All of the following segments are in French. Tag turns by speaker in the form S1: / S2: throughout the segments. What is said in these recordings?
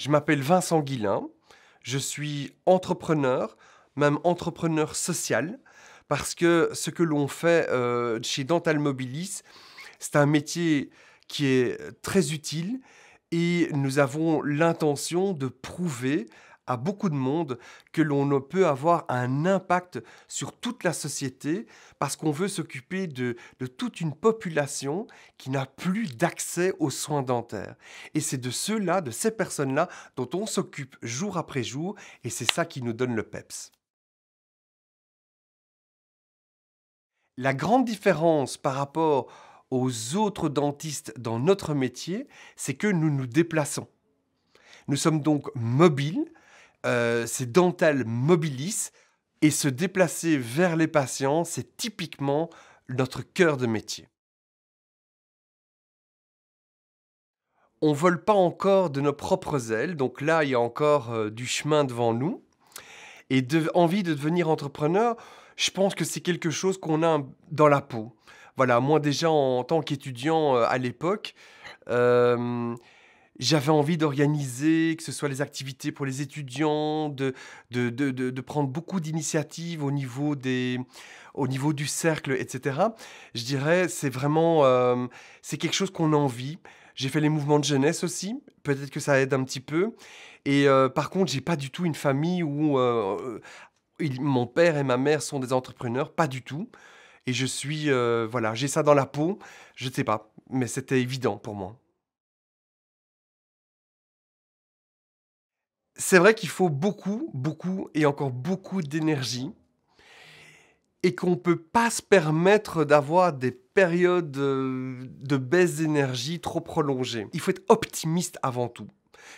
S1: Je m'appelle Vincent Guillain, je suis entrepreneur, même entrepreneur social, parce que ce que l'on fait euh, chez Dental Mobilis, c'est un métier qui est très utile et nous avons l'intention de prouver à beaucoup de monde que l'on peut avoir un impact sur toute la société parce qu'on veut s'occuper de, de, toute une population qui n'a plus d'accès aux soins dentaires. Et c'est de ceux-là, de ces personnes-là, dont on s'occupe jour après jour et c'est ça qui nous donne le PEPS. La grande différence par rapport aux autres dentistes dans notre métier, c'est que nous nous déplaçons. Nous sommes donc mobiles, euh, ces dentelles mobilisent mobilis, et se déplacer vers les patients, c'est typiquement notre cœur de métier. On ne vole pas encore de nos propres ailes, donc là, il y a encore euh, du chemin devant nous. Et envie de devenir entrepreneur, je pense que c'est quelque chose qu'on a dans la peau. Voilà, moi déjà en tant qu'étudiant euh, à l'époque, j'avais envie d'organiser, que ce soit les activités pour les étudiants, de, de, de, prendre beaucoup d'initiatives au, niveau des, au niveau du cercle, etc. Je dirais, c'est vraiment, euh, c'est quelque chose qu'on a envie. J'ai fait les mouvements de jeunesse aussi, peut-être que ça aide un petit peu. Et euh, par contre, j'ai pas du tout une famille où euh, mon père et ma mère sont des entrepreneurs, pas du tout. Et je suis, voilà, j'ai ça dans la peau, je ne sais pas, mais c'était évident pour moi. c'est vrai qu'il faut beaucoup, beaucoup et encore beaucoup d'énergie et qu'on ne peut pas se permettre d'avoir des périodes euh, de baisse d'énergie trop prolongées. Il faut être optimiste avant tout.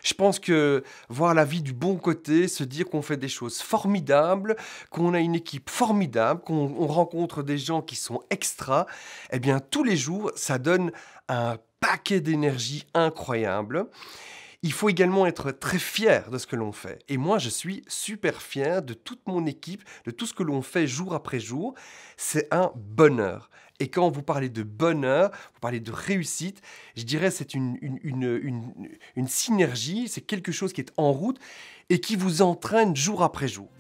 S1: Je pense que voir la vie du bon côté, se dire qu'on fait des choses formidables, qu'on a une équipe formidable, qu'on rencontre des gens qui sont extra, eh bien tous les jours, ça donne un paquet d'énergie incroyable. Il faut également être très fier de ce que l'on fait. Et moi, je suis super fier de toute mon équipe, de tout ce que l'on fait jour après jour. C'est un bonheur. Et quand vous parlez de bonheur, vous parlez de réussite, je dirais c'est une, une synergie, c'est quelque chose qui est en route et qui vous entraîne jour après jour.